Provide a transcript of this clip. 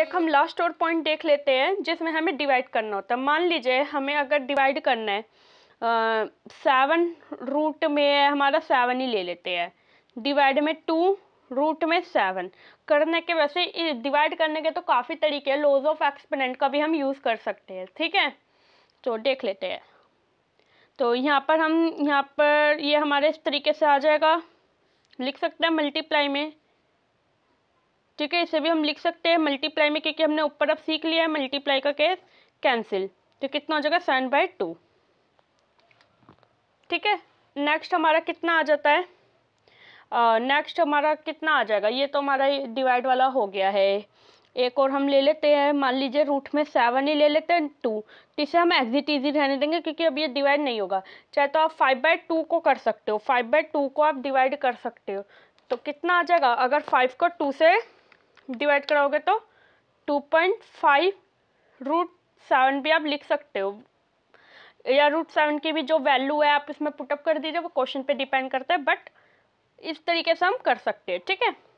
एक हम लास्ट और पॉइंट देख लेते हैं जिसमें हमें डिवाइड करना होता है मान लीजिए हमें अगर डिवाइड करना है सेवन रूट में हमारा सेवन ही ले लेते हैं डिवाइड में टू रूट में सेवन करने के वैसे डिवाइड करने के तो काफ़ी तरीके हैं लॉज ऑफ एक्सपेनेंट का भी हम यूज़ कर सकते हैं ठीक है तो देख लेते हैं तो यहाँ पर हम यहाँ पर ये यह हमारे इस तरीके से आ जाएगा लिख सकते हैं मल्टीप्लाई में ठीक है इसे भी हम लिख सकते हैं मल्टीप्लाई में क्योंकि हमने ऊपर अब सीख लिया है मल्टीप्लाई का केस कैंसिल तो कितना हो जाएगा सेवन बाई टू ठीक है नेक्स्ट हमारा कितना आ जाता है नेक्स्ट uh, हमारा कितना आ जाएगा ये तो हमारा डिवाइड वाला हो गया है एक और हम ले लेते हैं मान लीजिए रूट में सेवन ही ले लेते हैं टू तो इसे हम एग्जिट ईजी रहने देंगे क्योंकि अब ये डिवाइड नहीं होगा चाहे तो आप फाइव बाई टू को कर सकते हो फाइव बाई टू को आप डिवाइड कर सकते हो तो कितना आ जाएगा अगर फाइव को टू से डिवाइड कराओगे तो two point five root seven भी आप लिख सकते हो या रूट सेवन की भी जो वैल्यू है आप इसमें पुटअप कर दीजिए वो क्वेश्चन पे डिपेंड करता है बट इस तरीके से हम कर सकते हैं ठीक है